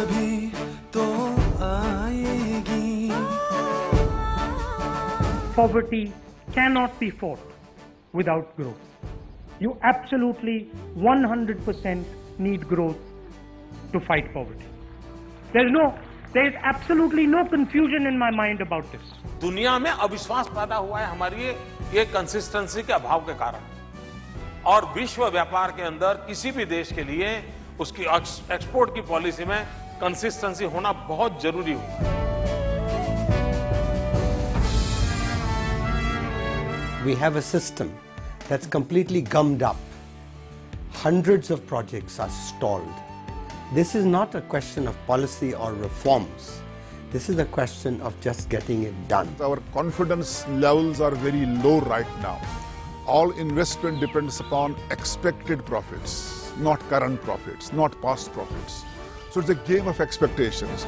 कभी तो आएगी poverty can not be fought without growth you absolutely 100% percent need growth to fight poverty there no there is absolutely no confusion in my mind about this दुनिया में अविश्वास पैदा हुआ है हमारी ये कंसिस्टेंसी के अभाव के कारण और विश्व व्यापार के अंदर किसी भी देश के लिए उसकी एक्सपोर्ट की पॉलिसी में कंसिस्टेंसी होना बहुत जरूरी We have a system that's completely gummed up. Hundreds of projects are stalled. This is not a question of policy or reforms. This is a question of just getting it done. Our confidence levels are very low right now. All investment depends upon expected profits, not current profits, not past profits. So it's a game of expectations.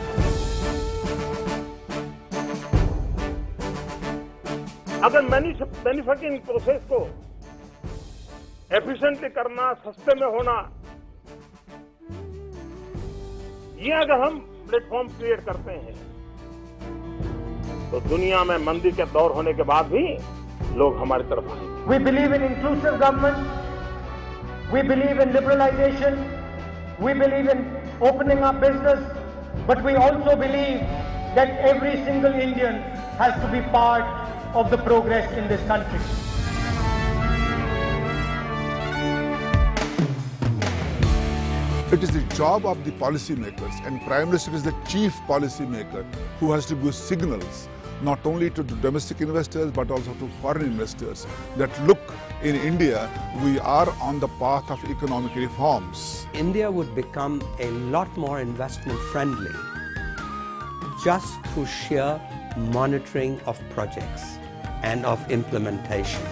अगर manufacturing process को efficiently करना सस्ते में होना ये अगर हम platform create करते हैं तो दुनिया में मंदी के दौर होने के बाद भी लोग हमारी तरफ आएंगे we believe in inclusive government we believe in liberalisation we believe in opening up business, but we also believe that every single Indian has to be part of the progress in this country. It is the job of the policymakers and Prime Minister is the chief policymaker who has to give signals not only to domestic investors but also to foreign investors that look in India we are on the path of economic reforms. India would become a lot more investment friendly just through sheer monitoring of projects and of implementation.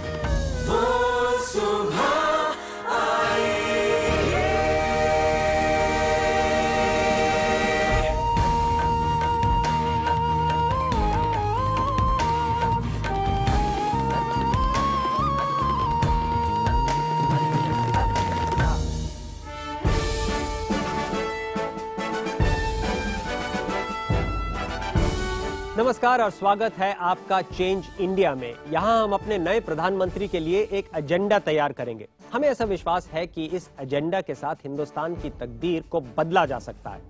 नमस्कार और स्वागत है आपका change India में यहाँ हम अपने नए प्रधानमंत्री के लिए एक एजेंडा तैयार करेंगे हमें ऐसा विश्वास है कि इस एजेंडा के साथ हिंदुस्तान की तकदीर को बदला जा सकता है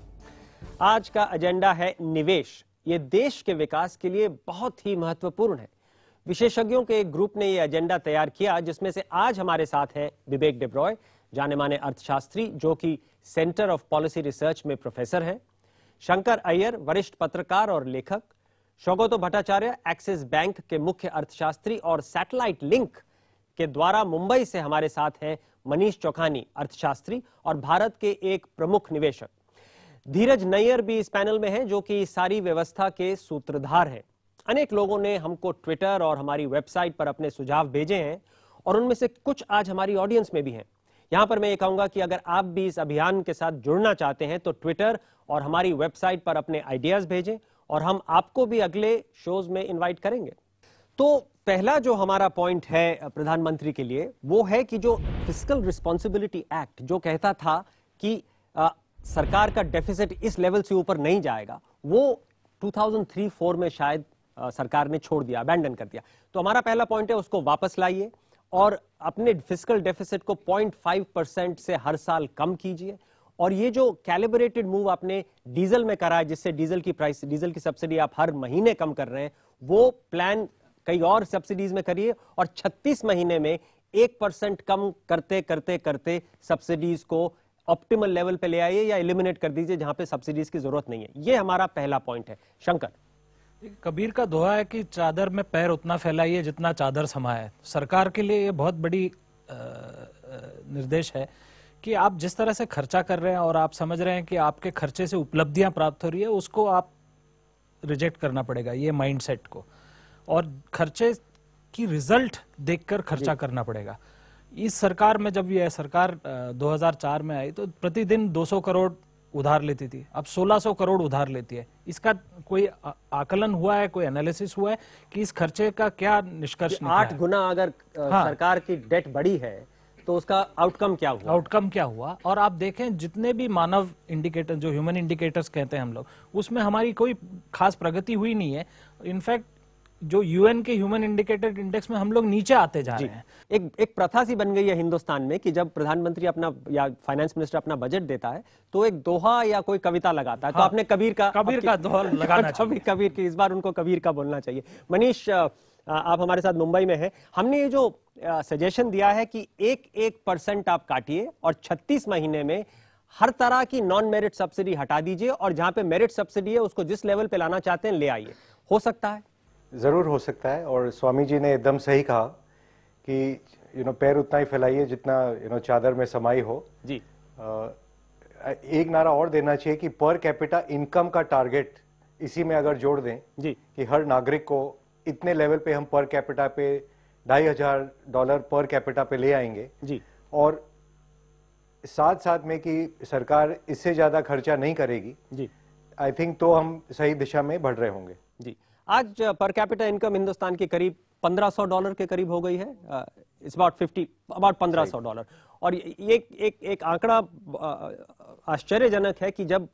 आज का एजेंडा है निवेश ये देश के विकास के लिए बहुत ही महत्वपूर्ण है विशेषज्ञों के एक ग्रुप ने यह एजेंडा तैयार किया जिसमें से आज हमारे साथ हैं विवेक डिब्रॉय जाने माने अर्थशास्त्री जो कि सेंटर ऑफ पॉलिसी रिसर्च में प्रोफेसर हैं शंकर अय्यर वरिष्ठ पत्रकार और लेखक शोगोतो भट्टाचार्य एक्सिस बैंक के मुख्य अर्थशास्त्री और सैटेलाइट लिंक के द्वारा मुंबई से हमारे साथ हैं मनीष चौखानी अर्थशास्त्री और भारत के एक प्रमुख निवेशक धीरज नैयर भी इस पैनल में हैं जो कि सारी व्यवस्था के सूत्रधार हैं अनेक लोगों ने हमको ट्विटर और हमारी वेबसाइट पर अपने सुझाव भेजे हैं और उनमें से कुछ आज हमारी ऑडियंस में भी हैं यहां पर मैं ये कहूंगा कि अगर आप भी इस अभियान के साथ जुड़ना चाहते हैं तो ट्विटर और हमारी वेबसाइट पर अपने आइडियाज भेजें और हम आपको भी अगले शोज में इनवाइट करेंगे तो पहला जो हमारा पॉइंट है प्रधानमंत्री के लिए वो है कि जो फिजिकल रिस्पॉन्सिबिलिटी एक्ट जो कहता था कि आ, सरकार का डेफिसिट इस लेवल से ऊपर नहीं जाएगा वो 2003-4 में शायद आ, सरकार ने छोड़ दिया अबैंडन कर दिया तो हमारा पहला पॉइंट है उसको वापस लाइए और अपने फिजिकल डेफिसिट को 0.5 परसेंट से हर साल कम कीजिए और ये जो कैलिब्रेटेड मूव आपने डीजल में करा है जिससे डीजल की प्राइस डीजल की सब्सिडी आप हर महीने कम कर रहे हैं वो प्लान कई और सब्सिडीज में करिए और 36 महीने में एक परसेंट कम करते करते करते सब्सिडीज को ऑप्टिमल लेवल पे ले आइए या इलिमिनेट कर दीजिए जहां पे सब्सिडीज की जरूरत नहीं है ये हमारा पहला पॉइंट है शंकर कबीर का दोहा है कि चादर में पैर उतना फैलाइए जितना चादर समा है सरकार के लिए ये बहुत बड़ी निर्देश है कि आप जिस तरह से खर्चा कर रहे हैं और आप समझ रहे हैं कि आपके खर्चे से उपलब्धियां प्राप्त हो रही है उसको आप रिजेक्ट करना पड़ेगा ये माइंडसेट को और खर्चे की रिजल्ट देखकर खर्चा करना पड़ेगा इस सरकार में जब यह सरकार 2004 में आई तो प्रतिदिन 200 करोड़ उधार लेती थी अब 1600 करोड़ उधार लेती है इसका कोई आकलन हुआ है कोई एनालिसिस हुआ है कि इस खर्चे का क्या निष्कर्ष आठ गुना अगर हाँ, सरकार की डेट बढ़ी है तो उसका आउटकम क्या हुआ आउटकम क्या हुआ और आप देखें जितने भी मानव इंडिकेटर जो ह्यूमन इंडिकेटर्स कहते हैं हम लोग उसमें हमारी कोई खास प्रगति हुई नहीं है इनफैक्ट जो यूएन के ह्यूमन इंडिकेटर इंडेक्स में हम लोग नीचे आते जा रहे हैं एक एक प्रथा सी बन गई है हिंदुस्तान में कि जब प्रधानमंत्री अपना या फाइनेंस मिनिस्टर अपना बजट देता है तो एक दोहा या कोई कविता लगाता है तो हाँ, तो आपने कबीर का कबीर का दोहा लगाना कबीर की इस बार उनको कबीर का बोलना चाहिए मनीष आप हमारे साथ मुंबई में हैं हमने ये जो सजेशन दिया है कि एक एक परसेंट आप काटिए और 36 महीने में हर तरह की नॉन मेरिट सब्सिडी हटा दीजिए और जहां पे मेरिट सब्सिडी है उसको जिस लेवल पे लाना चाहते हैं ले आइए हो सकता है ज़रूर हो सकता है और स्वामी जी ने एकदम सही कहा कि यू नो पैर उतना ही फैलाइए जितना यू नो चादर में समाई हो जी एक नारा और देना चाहिए कि पर कैपिटा इनकम का टारगेट इसी में अगर जोड़ दें जी कि हर नागरिक को इतने लेवल पे हम पर कैपिटा पे ढाई हजार डॉलर पर कैपिटा पे ले आएंगे जी और साथ साथ में कि सरकार इससे ज़्यादा खर्चा नहीं करेगी जी आई थिंक तो हम सही दिशा में बढ़ रहे होंगे जी आज पर कैपिटा इनकम हिंदुस्तान के करीब 1500 डॉलर के करीब हो गई है इट्स अबाउट 50 अबाउट 1500 डॉलर और ये एक एक आंकड़ा आश्चर्यजनक है कि जब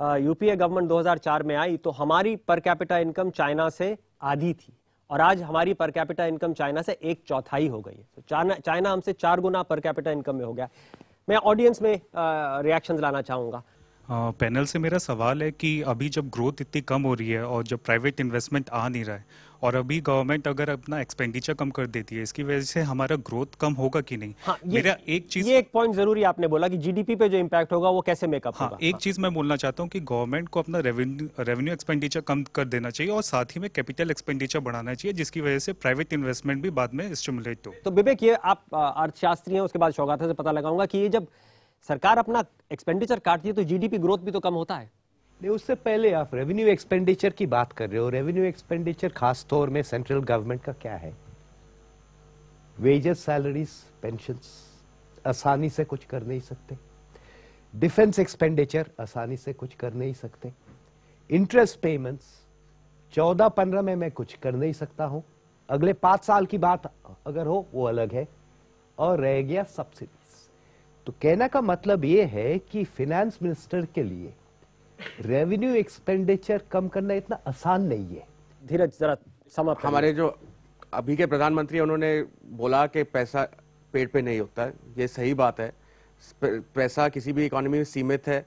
यूपीए गवर्नमेंट 2004 में आई तो हमारी पर कैपिटा इनकम चाइना से आधी थी और आज हमारी पर कैपिटा इनकम चाइना से एक चौथाई हो गई है तो चाइना हमसे चार गुना पर कैपिटा इनकम में हो गया मैं ऑडियंस में रिएक्शन लाना चाहूंगा पैनल से मेरा सवाल है कि अभी जब ग्रोथ इतनी कम हो रही है और जब प्राइवेट इन्वेस्टमेंट आ नहीं रहा है और अभी गवर्नमेंट अगर अपना एक्सपेंडिचर कम कर देती है इसकी वजह से हमारा ग्रोथ कम होगा कि नहीं हाँ, ये, मेरा एक चीज ये एक पॉइंट जरूरी आपने बोला कि जीडीपी पे जो इम्पैक्ट होगा वो कैसे मेकअप हाँ, एक हाँ. चीज मैं बोलना चाहता हूँ कि गवर्नमेंट को अपना रेवेन्यू रेवेन्यू एक्सपेंडिचर कम कर देना चाहिए और साथ ही में कैपिटल एक्सपेंडिचर बढ़ाना चाहिए जिसकी वजह से प्राइवेट इन्वेस्टमेंट भी बाद में स्टिमुलेट हो तो विवेक ये आप अर्थशास्त्री हैं उसके बाद सौगाथा से तो पता लगाऊंगा कि ये जब सरकार अपना एक्सपेंडिचर काटती है तो जीडीपी ग्रोथ भी तो कम होता है नहीं उससे पहले आप रेवेन्यू एक्सपेंडिचर की बात कर रहे हो रेवेन्यू एक्सपेंडिचर खास तौर में सेंट्रल गवर्नमेंट का क्या है वेजेस सैलरीज पेंशन आसानी से कुछ कर नहीं सकते डिफेंस एक्सपेंडिचर आसानी से कुछ कर नहीं सकते इंटरेस्ट पेमेंट्स चौदह पंद्रह में मैं कुछ कर नहीं सकता हूं अगले पांच साल की बात अगर हो वो अलग है और रह गया सब्सिडीज तो कहना का मतलब ये है कि फिनेंस मिनिस्टर के लिए रेवेन्यू एक्सपेंडिचर कम करना इतना आसान नहीं है धीरज जरा समाप्त हमारे जो अभी के प्रधानमंत्री उन्होंने बोला कि पैसा पेट पे नहीं होता है ये सही बात है पैसा किसी भी इकोनॉमी में सीमित है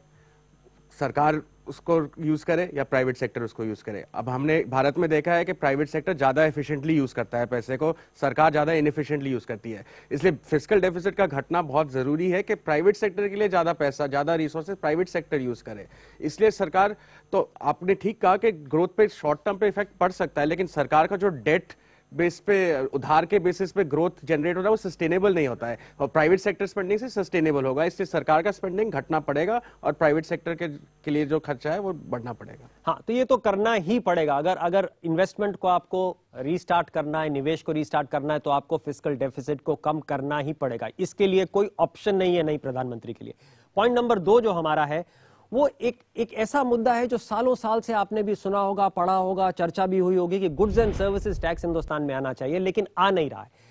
सरकार उसको यूज़ करे या प्राइवेट सेक्टर उसको यूज़ करे अब हमने भारत में देखा है कि प्राइवेट सेक्टर ज़्यादा एफिशिएंटली यूज़ करता है पैसे को सरकार ज़्यादा इनफिशियंटली यूज़ करती है इसलिए फिजिकल डेफिसिट का घटना बहुत ज़रूरी है कि प्राइवेट सेक्टर के लिए ज़्यादा पैसा ज़्यादा रिसोर्सेज प्राइवेट सेक्टर यूज़ करे इसलिए सरकार तो आपने ठीक कहा कि ग्रोथ पे शॉर्ट टर्म पे इफेक्ट पड़ सकता है लेकिन सरकार का जो डेट बेस पे उधार के बेसिस पे ग्रोथ जनरेट होता है वो सस्टेनेबल नहीं होता है और प्राइवेट सेक्टर स्पेंडिंग से सस्टेनेबल होगा इससे सरकार का स्पेंडिंग घटना पड़ेगा और प्राइवेट सेक्टर के, के लिए जो खर्चा है वो बढ़ना पड़ेगा हाँ तो ये तो करना ही पड़ेगा अगर अगर इन्वेस्टमेंट को आपको रीस्टार्ट करना है निवेश को रीस्टार्ट करना है तो आपको फिजिकल डेफिसिट को कम करना ही पड़ेगा इसके लिए कोई ऑप्शन नहीं है नहीं प्रधानमंत्री के लिए पॉइंट नंबर दो जो हमारा है वो एक एक ऐसा मुद्दा है जो सालों साल से आपने भी सुना होगा पढ़ा होगा चर्चा भी हुई होगी कि goods and services tax Hindustan में आना चाहिए लेकिन आ नहीं रहा है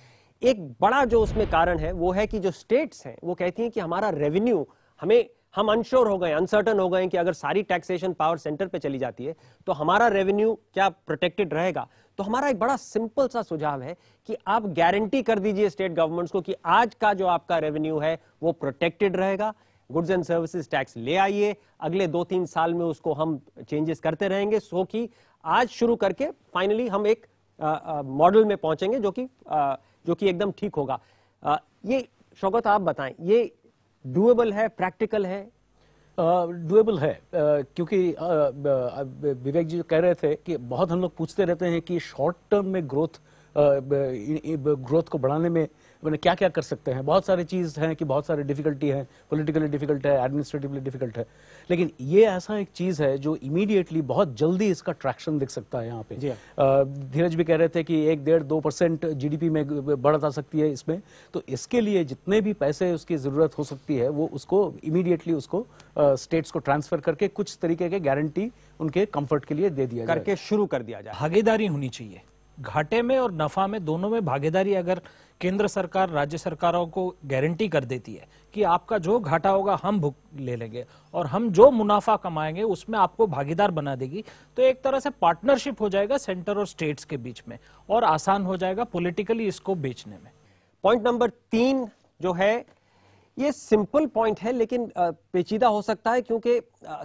एक बड़ा जो उसमें कारण है वो है कि जो स्टेट्स हैं वो कहती हैं कि हमारा रेवेन्यू हमें हम अनश्योर हो गए अनसर्टन हो गए कि अगर सारी टैक्सेशन पावर सेंटर पे चली जाती है तो हमारा रेवेन्यू क्या प्रोटेक्टेड रहेगा तो हमारा एक बड़ा सिंपल सा सुझाव है कि आप गारंटी कर दीजिए स्टेट गवर्नमेंट्स को कि आज का जो आपका रेवेन्यू है वो प्रोटेक्टेड रहेगा गुड्स एंड सर्विसेज टैक्स ले आइए अगले दो तीन साल में उसको हम चेंजेस करते रहेंगे सो कि आज शुरू करके फाइनली हम एक मॉडल में पहुंचेंगे जो कि जो कि एकदम ठीक होगा आ, ये शौकत आप बताएं ये डुएबल है प्रैक्टिकल है डुएबल है क्योंकि विवेक जी कह रहे थे कि बहुत हम लोग पूछते रहते हैं कि शॉर्ट टर्म में ग्रोथ ग्रोथ को बढ़ाने में मैंने क्या क्या कर सकते हैं बहुत सारी चीज़ है कि बहुत सारी डिफिकल्टी है पोलिटिकली डिफिकल्ट है एडमिनिस्ट्रेटिवली डिफिकल्ट है लेकिन ये ऐसा एक चीज़ है जो इमीडिएटली बहुत जल्दी इसका ट्रैक्शन दिख सकता है यहाँ पे हाँ। धीरज भी कह रहे थे कि एक डेढ़ दो परसेंट जी में बढ़त आ सकती है इसमें तो इसके लिए जितने भी पैसे उसकी ज़रूरत हो सकती है वो उसको इमीडिएटली उसको स्टेट्स को ट्रांसफर करके कुछ तरीके के गारंटी उनके कंफर्ट के लिए दे दिया करके शुरू कर दिया जाए भागीदारी होनी चाहिए घाटे में और नफा में दोनों में भागीदारी अगर केंद्र सरकार राज्य सरकारों को गारंटी कर देती है कि आपका जो घाटा होगा हम भुक ले लेंगे और हम जो मुनाफा कमाएंगे उसमें आपको भागीदार बना देगी तो एक तरह से पार्टनरशिप हो जाएगा सेंटर और स्टेट्स के बीच में और आसान हो जाएगा पॉलिटिकली इसको बेचने में पॉइंट नंबर तीन जो है ये सिंपल पॉइंट है लेकिन पेचीदा हो सकता है क्योंकि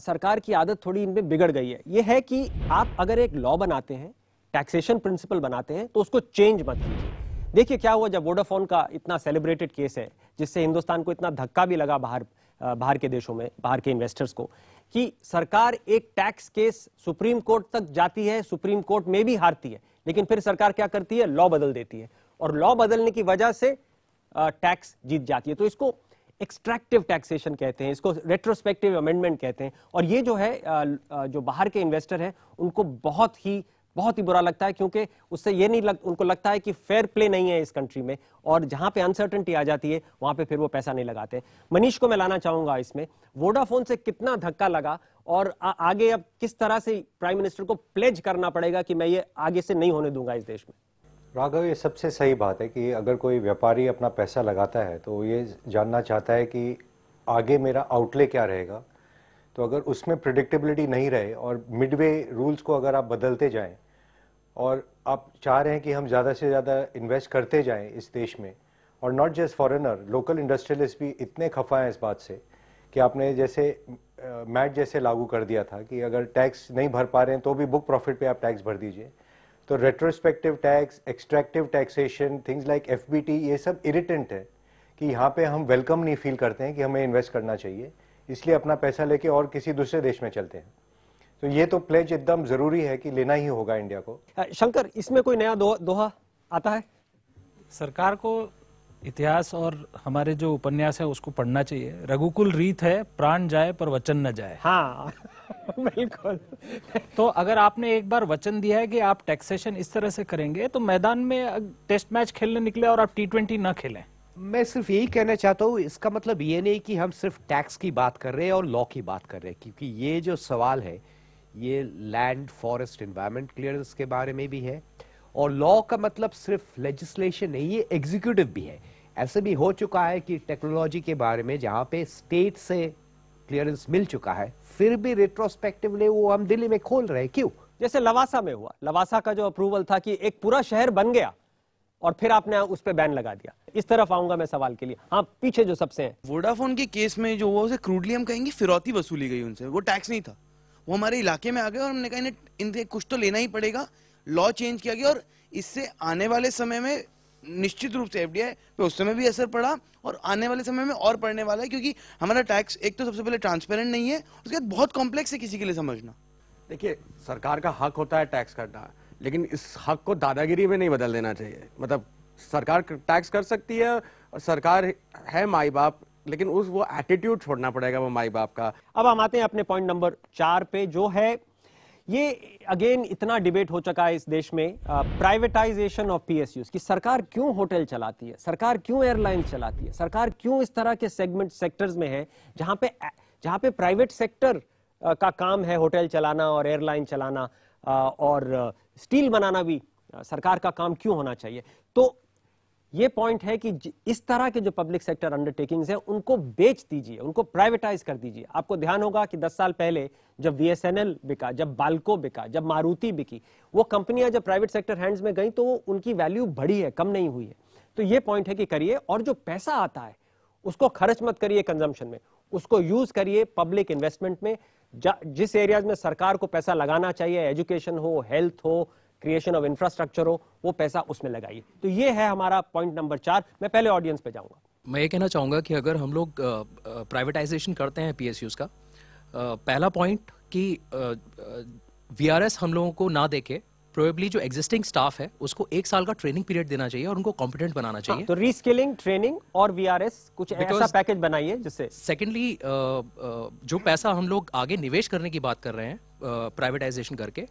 सरकार की आदत थोड़ी इनमें बिगड़ गई है ये है कि आप अगर एक लॉ बनाते हैं टैक्सेशन प्रिंसिपल बनाते हैं तो उसको चेंज मत कीजिए देखिए क्या हुआ जब वोडाफोन का इतना सेलिब्रेटेड केस है जिससे हिंदुस्तान को इतना धक्का भी लगा बाहर बाहर के देशों में बाहर के इन्वेस्टर्स को कि सरकार एक टैक्स केस सुप्रीम कोर्ट तक जाती है सुप्रीम कोर्ट में भी हारती है लेकिन फिर सरकार क्या करती है लॉ बदल देती है और लॉ बदलने की वजह से टैक्स जीत जाती है तो इसको एक्सट्रैक्टिव टैक्सेशन कहते हैं इसको रेट्रोस्पेक्टिव अमेंडमेंट कहते हैं और ये जो है जो बाहर के इन्वेस्टर हैं उनको बहुत ही बहुत ही बुरा लगता है क्योंकि उससे ये नहीं लग, उनको लगता है कि फेयर प्ले नहीं है इस कंट्री में और जहां पे अनसर्टनटी आ जाती है वहां पे फिर वो पैसा नहीं लगाते मनीष को मैं लाना चाहूंगा इसमें वोडाफोन से कितना धक्का लगा और आ, आगे अब किस तरह से प्राइम मिनिस्टर को प्लेज करना पड़ेगा कि मैं ये आगे से नहीं होने दूंगा इस देश में राघव ये सबसे सही बात है कि अगर कोई व्यापारी अपना पैसा लगाता है तो ये जानना चाहता है कि आगे मेरा आउटले क्या रहेगा तो अगर उसमें प्रडिक्टेबिलिटी नहीं रहे और मिडवे रूल्स को अगर आप बदलते जाएं और आप चाह रहे हैं कि हम ज़्यादा से ज़्यादा इन्वेस्ट करते जाएं इस देश में और not just foreigner local industrialist भी इतने खफा हैं इस बात से कि आपने जैसे मैट जैसे लागू कर दिया था कि अगर टैक्स नहीं भर पा रहे हैं तो भी बुक प्रॉफिट पर आप टैक्स भर दीजिए तो retrospective tax extractive taxation things like एफ ये सब इरिटेंट है कि यहाँ पे हम वेलकम नहीं फील करते हैं कि हमें इन्वेस्ट करना चाहिए इसलिए अपना पैसा लेके और किसी दूसरे देश में चलते हैं तो ये तो प्लेज एकदम जरूरी है कि लेना ही होगा इंडिया को शंकर इसमें कोई नया दोहा, दोहा आता है सरकार को इतिहास और हमारे जो उपन्यास है उसको पढ़ना चाहिए रघुकुल रीत है प्राण जाए पर वचन न जाए हाँ बिल्कुल तो अगर आपने एक बार वचन दिया है कि आप टैक्सेशन इस तरह से करेंगे तो मैदान में टेस्ट मैच खेलने निकले और आप टी ट्वेंटी ना खेलें मैं सिर्फ यही कहना चाहता हूँ इसका मतलब ये नहीं कि हम सिर्फ टैक्स की बात कर रहे हैं और लॉ की बात कर रहे हैं क्योंकि ये जो सवाल है ये लैंड फॉरेस्ट इन्वायरमेंट क्लियरेंस के बारे में भी है और लॉ का मतलब सिर्फ लेजिस्लेशन नहीं है एग्जीक्यूटिव भी है ऐसे भी हो चुका है कि टेक्नोलॉजी के बारे में जहाँ पे स्टेट से क्लियरेंस मिल चुका है फिर भी रेट्रोस्पेक्टिवली वो हम दिल्ली में खोल रहे हैं क्यों जैसे लवासा में हुआ लवासा का जो अप्रूवल था कि एक पूरा शहर बन गया और फिर आपने उस पर बैन लगा दिया इस तरफ आऊंगा मैं सवाल के लिए हाँ पीछे जो सबसे है वोडाफोन के केस में जो हुआ उसे क्रूडली हम कहेंगे फिरौती वसूली गई उनसे वो टैक्स नहीं था वो हमारे इलाके में आ गए और हमने कहा इन्हें इनसे कुछ तो लेना ही पड़ेगा लॉ चेंज किया गया और इससे आने वाले समय में निश्चित रूप से एफ पे उस समय भी असर पड़ा और आने वाले समय में और पड़ने वाला है क्योंकि हमारा टैक्स एक तो सबसे पहले ट्रांसपेरेंट नहीं है उसके बाद बहुत कॉम्प्लेक्स है किसी के लिए समझना देखिए सरकार का हक होता है टैक्स करना लेकिन इस हक को दादागिरी में नहीं बदल देना चाहिए मतलब सरकार टैक्स कर सकती है और सरकार है माई बाप लेकिन उस वो एटीट्यूड छोड़ना पड़ेगा वो माई बाप का अब हम आते हैं अपने पॉइंट नंबर चार पे जो है ये अगेन इतना डिबेट हो चुका है इस देश में प्राइवेटाइजेशन ऑफ पीएसयूज कि सरकार क्यों होटल चलाती है सरकार क्यों एयरलाइन चलाती है सरकार क्यों इस तरह के सेगमेंट सेक्टर्स में है जहां पे जहां पे प्राइवेट सेक्टर का काम है होटल चलाना और एयरलाइन चलाना और स्टील बनाना भी सरकार का काम क्यों होना चाहिए तो ये पॉइंट है कि इस तरह के जो पब्लिक सेक्टर अंडरटेकिंग्स हैं उनको बेच दीजिए उनको प्राइवेटाइज कर दीजिए आपको ध्यान होगा कि 10 साल पहले जब एल बिका जब बालको बिका जब मारुति बिकी वो कंपनियां जब प्राइवेट सेक्टर हैंड्स में गई तो उनकी वैल्यू बढ़ी है कम नहीं हुई है तो ये पॉइंट है कि करिए और जो पैसा आता है उसको खर्च मत करिए कंजम्पशन में उसको यूज करिए पब्लिक इन्वेस्टमेंट में जिस एरियाज में सरकार को पैसा लगाना चाहिए एजुकेशन हो हेल्थ हो क्रिएशन ऑफ इंफ्रास्ट्रक्चर हो वो पैसा उसमें लगाइए तो ये है हमारा पॉइंट नंबर चार मैं पहले ऑडियंस पे जाऊंगा मैं ये कहना चाहूँगा कि अगर हम लोग प्राइवेटाइजेशन करते हैं पी का आ, पहला पॉइंट कि वी हम लोगों को ना देखे प्रोबेबली जो एग्जिस्टिंग स्टाफ है उसको एक साल का ट्रेनिंग पीरियड देना चाहिए और उनको कॉम्पिटेंट बनाना हाँ, चाहिए तो रीस्किलिंग ट्रेनिंग और वीआरएस कुछ ऐसा पैकेज बनाइए जिससे सेकेंडली uh, uh, जो पैसा हम लोग आगे निवेश करने की बात कर रहे हैं प्राइवेटाइजेशन uh, करके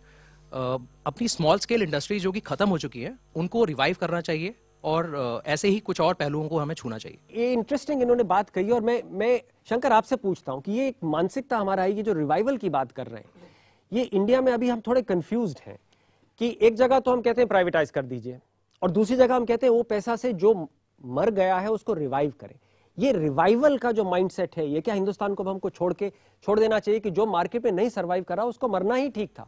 अपनी स्मॉल स्केल इंडस्ट्री जो कि खत्म हो चुकी है उनको रिवाइव करना चाहिए और ऐसे ही कुछ और पहलुओं को हमें छूना चाहिए ये इंटरेस्टिंग इन्होंने बात कही और मैं मैं शंकर आपसे पूछता हूँ कि ये एक मानसिकता हमारा है कि जो रिवाइवल की बात कर रहे हैं ये इंडिया में अभी हम थोड़े कंफ्यूज हैं कि एक जगह तो हम कहते हैं प्राइवेटाइज कर दीजिए और दूसरी जगह हम कहते हैं वो पैसा से जो मर गया है उसको रिवाइव करें ये रिवाइवल का जो माइंडसेट है ये क्या हिंदुस्तान को हमको छोड़ के छोड़ देना चाहिए कि जो मार्केट में नहीं सर्वाइव करा उसको मरना ही ठीक था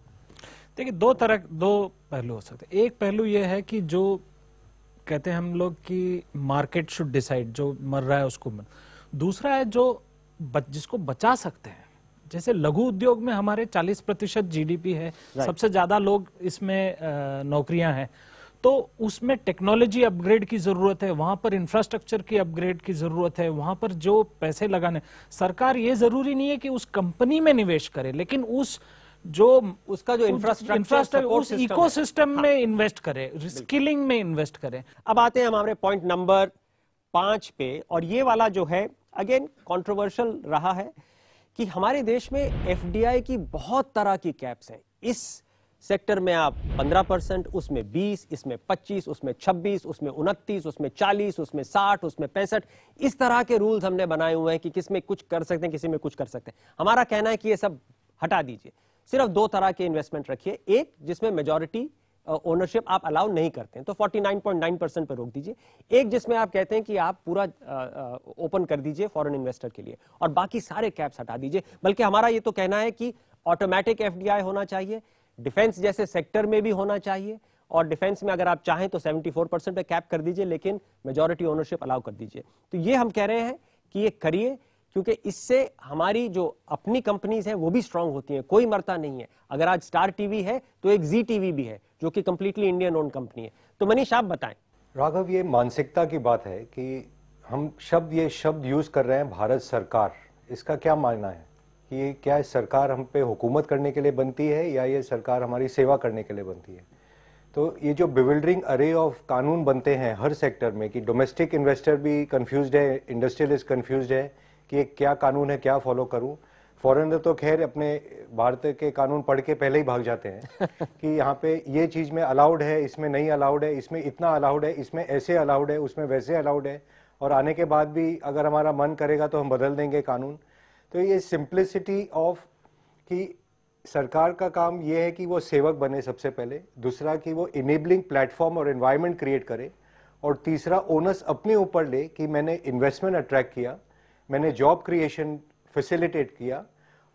देखिए दो तरह दो पहलू हो सकते एक पहलू ये है कि जो कहते हैं हम लोग कि मार्केट शुड डिसाइड जो मर रहा है उसको मर दूसरा है जो जिसको बचा सकते हैं जैसे लघु उद्योग में हमारे 40 प्रतिशत जी है सबसे ज्यादा लोग इसमें नौकरियां हैं तो उसमें टेक्नोलॉजी अपग्रेड की जरूरत है वहां पर इंफ्रास्ट्रक्चर की अपग्रेड की जरूरत है वहां पर जो पैसे लगाने सरकार ये जरूरी नहीं है कि उस कंपनी में निवेश करे लेकिन उस जो उसका जो इंफ्रास्ट्रक्चर इंफ्रास्ट्रक्चर उस इकोसिस्टम सिस्टम हाँ। में इन्वेस्ट करे स्किलिंग में इन्वेस्ट करे अब आते हैं हमारे पॉइंट नंबर पांच पे और ये वाला जो है अगेन कॉन्ट्रोवर्शियल रहा है कि हमारे देश में एफ की बहुत तरह की कैप्स हैं इस सेक्टर में आप 15 परसेंट उसमें 20 इसमें 25 उसमें 26 उसमें उनतीस उसमें 40 उसमें 60 उसमें पैंसठ इस तरह के रूल्स हमने बनाए हुए हैं कि किस में कुछ कर सकते हैं किसी में कुछ कर सकते हैं हमारा कहना है कि ये सब हटा दीजिए सिर्फ दो तरह के इन्वेस्टमेंट रखिए एक जिसमें मेजोरिटी ओनरशिप आप अलाउ नहीं करते हैं तो 49.9 परसेंट पर रोक दीजिए एक जिसमें आप कहते हैं कि आप पूरा ओपन कर दीजिए फॉरेन इन्वेस्टर के लिए और बाकी सारे कैप्स हटा दीजिए बल्कि हमारा ये तो कहना है कि ऑटोमेटिक एफडीआई होना चाहिए डिफेंस जैसे सेक्टर में भी होना चाहिए और डिफेंस में अगर आप चाहें तो फोर परसेंट कैप कर दीजिए लेकिन मेजोरिटी ओनरशिप अलाउ कर दीजिए तो ये हम कह रहे हैं कि ये करिए क्योंकि इससे हमारी जो अपनी कंपनीज हैं वो भी स्ट्रांग होती हैं कोई मरता नहीं है अगर आज स्टार टीवी है तो एक जी टीवी भी है जो कि कंप्लीटली इंडियन ओन कंपनी है तो मनीष आप बताएं राघव ये मानसिकता की बात है कि हम शब्द ये शब्द यूज कर रहे हैं भारत सरकार इसका क्या मानना है कि ये क्या है सरकार हम पे हुकूमत करने के लिए बनती है या ये सरकार हमारी सेवा करने के लिए बनती है तो ये जो बिविल्डरिंग अरे ऑफ कानून बनते हैं हर सेक्टर में कि डोमेस्टिक इन्वेस्टर भी कंफ्यूज है इंडस्ट्रियलिस्ट कन्फ्यूज है कि क्या कानून है क्या फॉलो करूं फॉरेनर तो खैर अपने भारत के कानून पढ़ के पहले ही भाग जाते हैं कि यहाँ पे ये चीज़ में अलाउड है इसमें नहीं अलाउड है इसमें इतना अलाउड है इसमें ऐसे अलाउड है उसमें वैसे अलाउड है और आने के बाद भी अगर हमारा मन करेगा तो हम बदल देंगे कानून तो ये सिंप्लिसिटी ऑफ कि सरकार का काम ये है कि वो सेवक बने सबसे पहले दूसरा कि वो इनेबलिंग प्लेटफॉर्म और इन्वायरमेंट क्रिएट करे और तीसरा ओनस अपने ऊपर ले कि मैंने इन्वेस्टमेंट अट्रैक्ट किया मैंने जॉब क्रिएशन फैसिलिटेट किया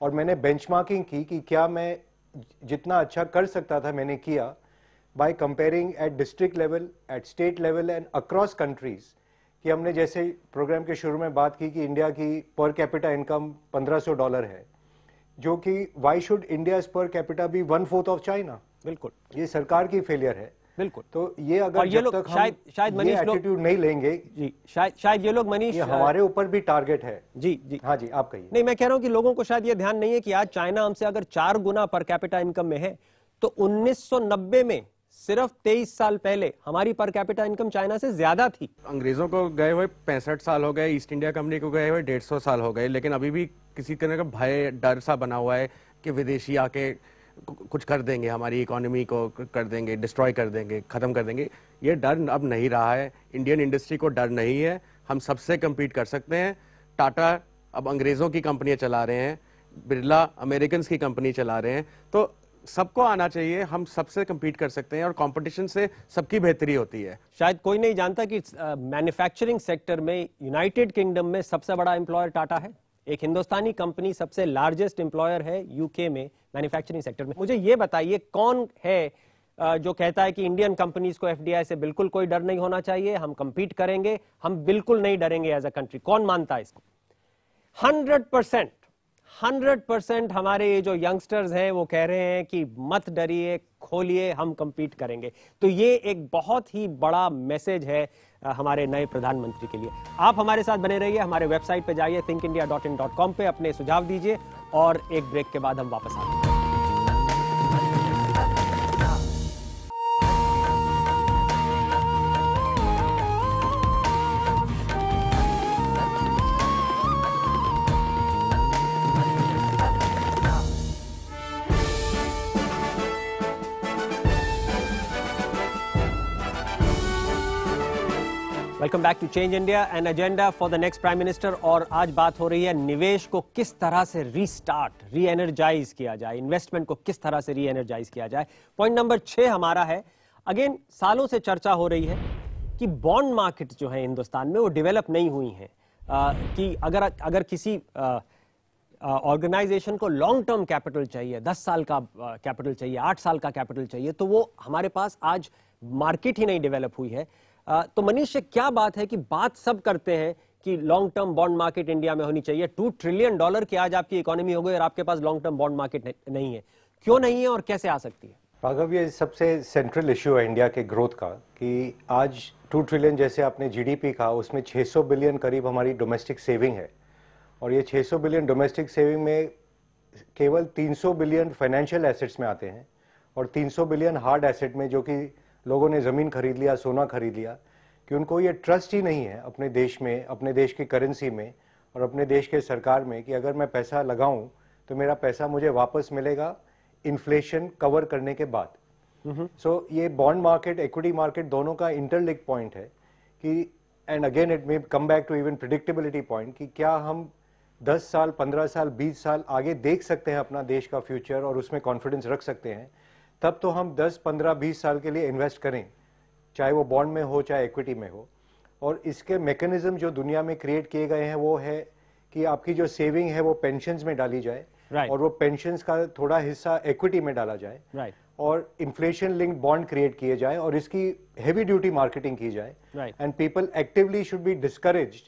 और मैंने बेंचमार्किंग की कि क्या मैं जितना अच्छा कर सकता था मैंने किया by comparing at district level at state level and across countries कि हमने जैसे प्रोग्राम के शुरू में बात की कि इंडिया की पर कैपिटा इनकम 1500 डॉलर है जो कि why should India per capita be one fourth of China बिल्कुल ये सरकार की फेलियर है बिल्कुल तो ये अगर और ये लोग शायद शायद मनीष लोग नहीं लेंगे जी शायद शायद ये लोग मनीष हमारे ऊपर भी टारगेट है जी जी हाँ जी आप कहिए नहीं मैं कह रहा हूँ कि लोगों को शायद ये ध्यान नहीं है कि आज चाइना हमसे अगर चार गुना पर कैपिटा इनकम में है तो 1990 में सिर्फ 23 साल पहले हमारी पर कैपिटा इनकम चाइना से ज्यादा थी अंग्रेजों को गए हुए पैंसठ साल हो गए ईस्ट इंडिया कंपनी को गए हुए डेढ़ साल हो गए लेकिन अभी भी किसी तरह का भय डर सा बना हुआ है कि विदेशी आके कुछ कर देंगे हमारी इकोनॉमी को कर देंगे डिस्ट्रॉय कर देंगे ख़त्म कर देंगे ये डर अब नहीं रहा है इंडियन इंडस्ट्री को डर नहीं है हम सबसे कम्पीट कर सकते हैं टाटा अब अंग्रेज़ों की कंपनियाँ चला रहे हैं बिरला अमेरिकन की कंपनी चला रहे हैं तो सबको आना चाहिए हम सबसे कम्पीट कर सकते हैं और कंपटीशन से सबकी बेहतरी होती है शायद कोई नहीं जानता कि मैन्युफैक्चरिंग सेक्टर में यूनाइटेड किंगडम में सबसे बड़ा एम्प्लॉयर टाटा है एक हिंदुस्तानी कंपनी सबसे लार्जेस्ट एम्प्लॉयर है यूके में मैन्युफैक्चरिंग सेक्टर में मुझे ये बताइए कौन है जो कहता है कि इंडियन कंपनीज को एफडीआई से बिल्कुल कोई डर नहीं होना चाहिए हम कंपीट करेंगे हम बिल्कुल नहीं डरेंगे एज अ कंट्री कौन मानता है इसको हंड्रेड परसेंट हंड्रेड परसेंट हमारे ये जो यंगस्टर्स हैं वो कह रहे हैं कि मत डरिए खोलिए हम कंपीट करेंगे तो ये एक बहुत ही बड़ा मैसेज है हमारे नए प्रधानमंत्री के लिए आप हमारे साथ बने रहिए हमारे वेबसाइट पर जाइए think India dot in dot com पर अपने सुझाव दीजिए और एक ब्रेक के बाद हम वापस आएंगे welcome back to change India and agenda for the next prime minister और आज बात हो रही है निवेश को किस तरह से रीस्टार्ट री एनर्जाइज किया जाए इन्वेस्टमेंट को किस तरह से री एनर्जाइज किया जाए पॉइंट नंबर छह हमारा है अगेन सालों से चर्चा हो रही है कि बॉन्ड मार्केट जो है हिंदुस्तान में वो डेवलप नहीं हुई है आ, कि अगर अगर किसी ऑर्गेनाइजेशन को लॉन्ग टर्म कैपिटल चाहिए दस साल का कैपिटल चाहिए आठ साल का कैपिटल चाहिए तो वो हमारे पास आज मार्केट ही नहीं डेवलप हुई है तो मनीष क्या बात है कि बात सब करते हैं कि long term bond market India में होनी चाहिए टू ट्रिलियन डॉलर की आज आपकी इकोनॉमी हो गई और आपके पास लॉन्ग टर्म बॉन्ड मार्केट नहीं है क्यों नहीं है और कैसे आ सकती है राघव ये सबसे सेंट्रल इश्यू है इंडिया के ग्रोथ का कि आज टू ट्रिलियन जैसे आपने जीडीपी कहा उसमें 600 बिलियन करीब हमारी डोमेस्टिक सेविंग है और ये 600 बिलियन डोमेस्टिक सेविंग में केवल 300 बिलियन फाइनेंशियल एसेट्स में आते हैं और 300 बिलियन हार्ड एसेट में जो कि लोगों ने ज़मीन खरीद लिया सोना खरीद लिया कि उनको ये ट्रस्ट ही नहीं है अपने देश में अपने देश की करेंसी में और अपने देश के सरकार में कि अगर मैं पैसा लगाऊं तो मेरा पैसा मुझे वापस मिलेगा इन्फ्लेशन कवर करने के बाद सो mm -hmm. so, ये बॉन्ड मार्केट इक्विटी मार्केट दोनों का इंटरलिंक पॉइंट है कि and again it may come back to even predictability point कि क्या हम 10 साल 15 साल 20 साल आगे देख सकते हैं अपना देश का फ्यूचर और उसमें कॉन्फिडेंस रख सकते हैं तब तो हम 10, 15, 20 साल के लिए इन्वेस्ट करें चाहे वो बॉन्ड में हो चाहे इक्विटी में हो और इसके मेकेनिज्म जो दुनिया में क्रिएट किए गए हैं वो है कि आपकी जो सेविंग है वो पेंशन में डाली जाए right. और वो पेंशन का थोड़ा हिस्सा इक्विटी में डाला जाए right. और इन्फ्लेशन लिंक बॉन्ड क्रिएट किए जाए और इसकी हैवी ड्यूटी मार्केटिंग की जाए and people actively should be discourage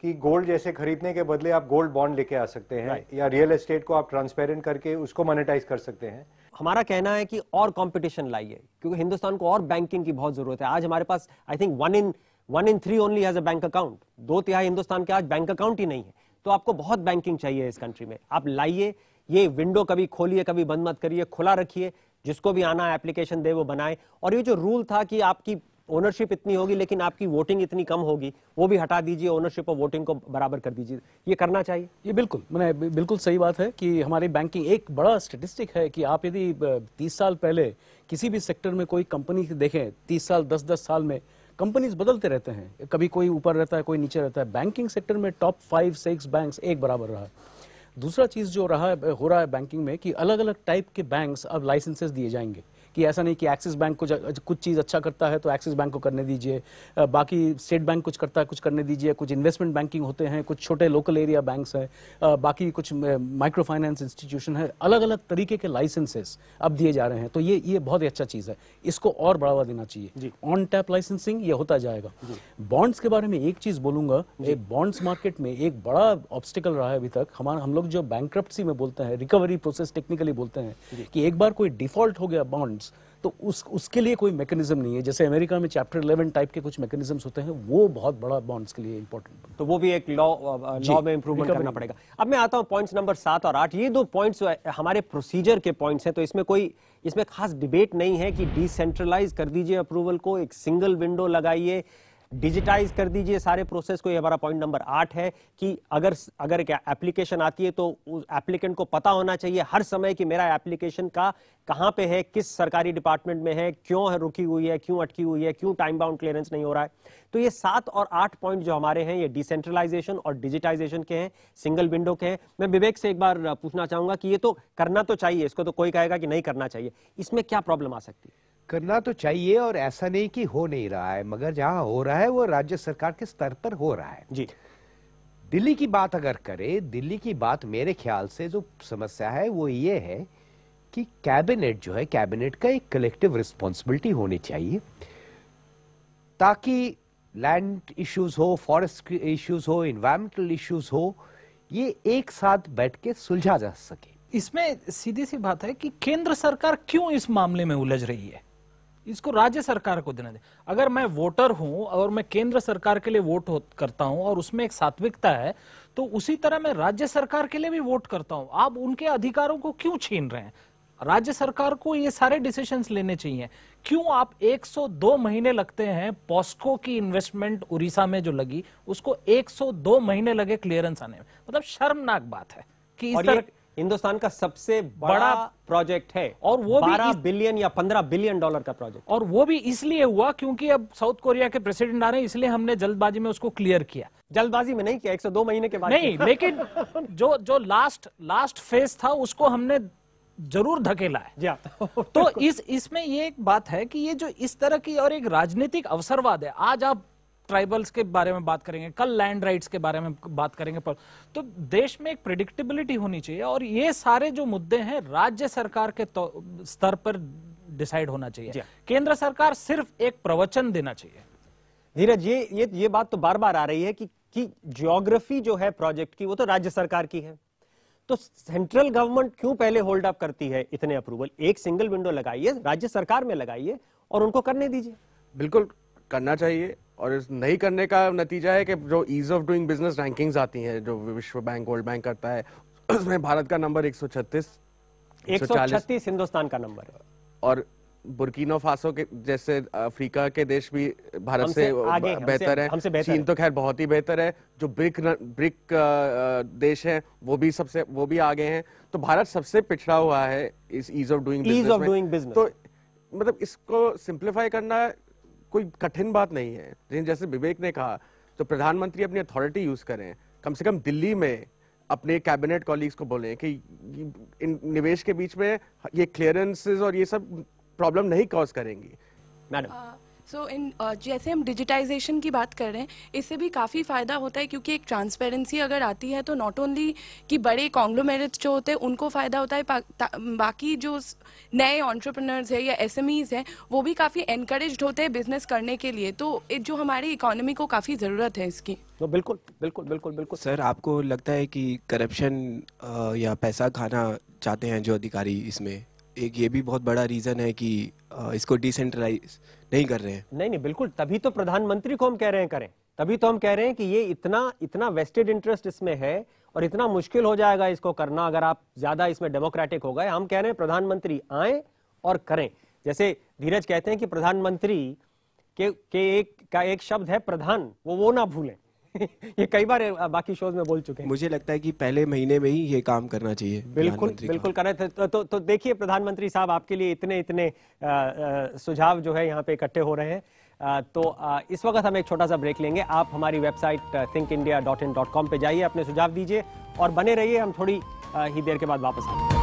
कि गोल्ड जैसे खरीदने के बदले आप गोल्ड बॉन्ड लेके आ सकते हैं right. या रियल एस्टेट को आप ट्रांसपेरेंट करके उसको मोनेटाइज कर सकते हैं हमारा कहना है कि और कंपटीशन लाइए क्योंकि हिंदुस्तान को और बैंकिंग की बहुत जरूरत है आज हमारे पास I think one in one in three only has a bank account दो तिहाई हिंदुस्तान के आज बैंक अकाउंट ही नहीं है तो आपको बहुत बैंकिंग चाहिए इस कंट्री में आप लाइए ये विंडो कभी खोलिए कभी बंद मत करिए खुला रखिए जिसको भी आना एप्लीकेशन दे वो बनाए और ये जो रूल था कि आपकी ओनरशिप इतनी होगी लेकिन आपकी वोटिंग इतनी कम होगी वो भी हटा दीजिए ओनरशिप और वोटिंग को बराबर कर दीजिए ये करना चाहिए ये बिल्कुल मैंने बिल्कुल सही बात है कि हमारी बैंकिंग एक बड़ा स्टेटिस्टिक है कि आप यदि तीस साल पहले किसी भी सेक्टर में कोई कंपनी देखें तीस साल दस दस साल में कंपनीज बदलते रहते हैं कभी कोई ऊपर रहता है कोई नीचे रहता है बैंकिंग सेक्टर में टॉप फाइव सिक्स बैंक्स एक बराबर रहा दूसरा चीज़ जो रहा हो रहा है बैंकिंग में कि अलग अलग टाइप के बैंक्स अब लाइसेंसेस दिए जाएंगे कि ऐसा नहीं कि एक्सिस बैंक को कुछ चीज़ अच्छा करता है तो एक्सिस बैंक को करने दीजिए बाकी स्टेट बैंक कुछ करता है कुछ करने दीजिए कुछ इन्वेस्टमेंट बैंकिंग होते हैं कुछ छोटे लोकल एरिया बैंक्स हैं बाकी कुछ माइक्रो फाइनेंस इंस्टीट्यूशन है अलग अलग तरीके के लाइसेंसेस अब दिए जा रहे हैं तो ये ये बहुत ही अच्छा चीज़ है इसको और बढ़ावा देना चाहिए ऑन टैप लाइसेंसिंग ये होता जाएगा बॉन्ड्स के बारे में एक चीज़ बोलूंगा बॉन्ड्स मार्केट में एक बड़ा ऑब्स्टिकल रहा है अभी तक हमारा हम लोग जो बैंक में बोलते हैं रिकवरी प्रोसेस टेक्निकली बोलते हैं कि एक बार कोई डिफॉल्ट हो गया बॉन्ड तो उस उसके लिए कोई मैकेनिज्म नहीं है जैसे अमेरिका में चैप्टर 11 टाइप के कुछ मैकेनिज्म्स होते हैं वो बहुत बड़ा बॉन्ड्स के लिए इंपॉर्टेंट तो वो भी एक लॉ लॉ uh, uh, में इंप्रूवमेंट करना पड़ेगा अब मैं आता हूँ पॉइंट्स नंबर सात और आठ ये दो पॉइंट्स हमारे प्रोसीजर के पॉइंट्स हैं तो इसमें कोई इसमें खास डिबेट नहीं है कि डिसेंट्रलाइज कर दीजिए अप्रूवल को एक सिंगल विंडो लगाइए डिजिटाइज कर दीजिए सारे प्रोसेस को ये हमारा पॉइंट नंबर आठ है कि अगर अगर क्या एप्लीकेशन आती है तो उस एप्लीकेंट को पता होना चाहिए हर समय कि मेरा एप्लीकेशन का कहाँ पे है किस सरकारी डिपार्टमेंट में है क्यों है रुकी हुई है क्यों अटकी हुई है क्यों टाइम बाउंड क्लियरेंस नहीं हो रहा है तो ये सात और आठ पॉइंट जो हमारे हैं ये डिसेंट्रलाइजेशन और डिजिटाइजेशन के हैं सिंगल विंडो के हैं मैं विवेक से एक बार पूछना चाहूंगा कि ये तो करना तो चाहिए इसको तो कोई कहेगा कि नहीं करना चाहिए इसमें क्या प्रॉब्लम आ सकती है करना तो चाहिए और ऐसा नहीं कि हो नहीं रहा है मगर जहां हो रहा है वो राज्य सरकार के स्तर पर हो रहा है जी दिल्ली की बात अगर करें दिल्ली की बात मेरे ख्याल से जो समस्या है वो ये है कि कैबिनेट जो है कैबिनेट का एक कलेक्टिव रिस्पॉन्सिबिलिटी होनी चाहिए ताकि लैंड इश्यूज हो फॉरेस्ट इश्यूज हो इन्वायरमेंटल इश्यूज हो ये एक साथ बैठ के सुलझा जा सके इसमें सीधी सी बात है कि केंद्र सरकार क्यों इस मामले में उलझ रही है इसको राज्य सरकार को देना चाहिए अगर मैं वोटर हूं और मैं केंद्र सरकार के लिए वोट करता हूं और उसमें एक सात्विकता है तो उसी तरह मैं राज्य सरकार के लिए भी वोट करता हूं आप उनके अधिकारों को क्यों छीन रहे हैं राज्य सरकार को ये सारे डिसीशन लेने चाहिए क्यों आप 102 महीने लगते हैं पॉस्को की इन्वेस्टमेंट उड़ीसा में जो लगी उसको 102 महीने लगे क्लियरेंस आने में मतलब शर्मनाक बात है कि इस तरह हिंदुस्तान का सबसे बड़ा, बड़ा प्रोजेक्ट है और वो बारह इस... बिलियन या पंद्रह बिलियन डॉलर का प्रोजेक्ट और वो भी इसलिए हुआ क्योंकि अब साउथ कोरिया के प्रेसिडेंट आ रहे हैं इसलिए हमने जल्दबाजी में उसको क्लियर किया जल्दबाजी में नहीं किया एक सौ दो महीने के बाद नहीं लेकिन जो जो लास्ट लास्ट फेज था उसको हमने जरूर धकेला है हाँ। तो इस इसमें ये एक बात है कि ये जो इस तरह की और एक राजनीतिक अवसरवाद है आज आप ट्राइबल्स के बारे में बात करेंगे कल लैंड राइट्स के बारे में बात करेंगे पर तो देश में एक प्रिडिक्टेबिलिटी होनी चाहिए और ये सारे जो मुद्दे हैं राज्य सरकार के तो, स्तर पर डिसाइड होना चाहिए हाँ। केंद्र सरकार सिर्फ एक प्रवचन देना चाहिए धीरज ये ये ये बात तो बार बार आ रही है कि कि जियोग्राफी जो है प्रोजेक्ट की वो तो राज्य सरकार की है तो सेंट्रल गवर्नमेंट क्यों पहले होल्ड अप करती है इतने अप्रूवल एक सिंगल विंडो लगाइए राज्य सरकार में लगाइए और उनको करने दीजिए बिल्कुल करना चाहिए और इस नहीं करने का नतीजा है कि जो ease of doing business rankings आती हैं जो विश्व बैंक वर्ल्ड बैंक करता है उसमें भारत का नंबर 136 136 हिंदुस्तान का नंबर और बुर्किनो फासो के जैसे अफ्रीका के देश भी भारत से बेहतर है चीन तो खैर बहुत ही बेहतर है जो ब्रिक न, ब्रिक देश है वो भी सबसे वो भी आगे हैं तो भारत सबसे पिछड़ा हुआ है इस ease of doing ease of doing business तो मतलब इसको सिंप्लीफाई करना कोई कठिन बात नहीं है लेकिन जैसे विवेक ने कहा तो प्रधानमंत्री अपनी अथॉरिटी यूज करें कम से कम दिल्ली में अपने कैबिनेट कॉलीग्स को बोलें कि निवेश के बीच में ये क्लियरेंसेज और ये सब प्रॉब्लम नहीं कॉज करेंगी मैडम सो इन uh, जैसे हम डिजिटाइजेशन की बात कर रहे हैं इससे भी काफ़ी फ़ायदा होता है क्योंकि एक ट्रांसपेरेंसी अगर आती है तो नॉट ओनली कि बड़े कॉन्ग्लोमेरेट्स जो होते हैं उनको फ़ायदा होता है बाकी जो नए ऑन्टरप्रनर्स है या एस हैं वो भी काफ़ी इनक्रेज होते हैं बिजनेस करने के लिए तो जो हमारी इकोनॉमी को काफ़ी ज़रूरत है इसकी तो बिल्कुल बिल्कुल बिल्कुल बिल्कुल सर आपको लगता है कि करप्शन uh, या पैसा खाना चाहते हैं जो अधिकारी इसमें एक ये भी बहुत बड़ा रीज़न है कि uh, इसको डिसेंट्रलाइज नहीं कर रहे हैं नहीं नहीं बिल्कुल तभी तो प्रधानमंत्री को हम कह रहे हैं करें तभी तो हम कह रहे हैं कि ये इतना इतना वेस्टेड इंटरेस्ट इसमें है और इतना मुश्किल हो जाएगा इसको करना अगर आप ज्यादा इसमें डेमोक्रेटिक हो गए हम कह रहे हैं प्रधानमंत्री आए और करें जैसे धीरज कहते हैं कि प्रधानमंत्री के, के एक का एक शब्द है प्रधान वो वो ना भूलें ये कई बार बाकी शोज में बोल चुके हैं मुझे लगता है कि पहले महीने में ही ये काम करना चाहिए बिल्कुल बिल्कुल करना था तो, तो, तो देखिए प्रधानमंत्री साहब आपके लिए इतने इतने सुझाव जो है यहाँ पे इकट्ठे हो रहे हैं आ, तो इस वक्त हम एक छोटा सा ब्रेक लेंगे आप हमारी website think India dot in dot com पर जाइए अपने सुझाव दीजिए और बने रहिए हम थोड़ी ही देर के बाद वापस आएंगे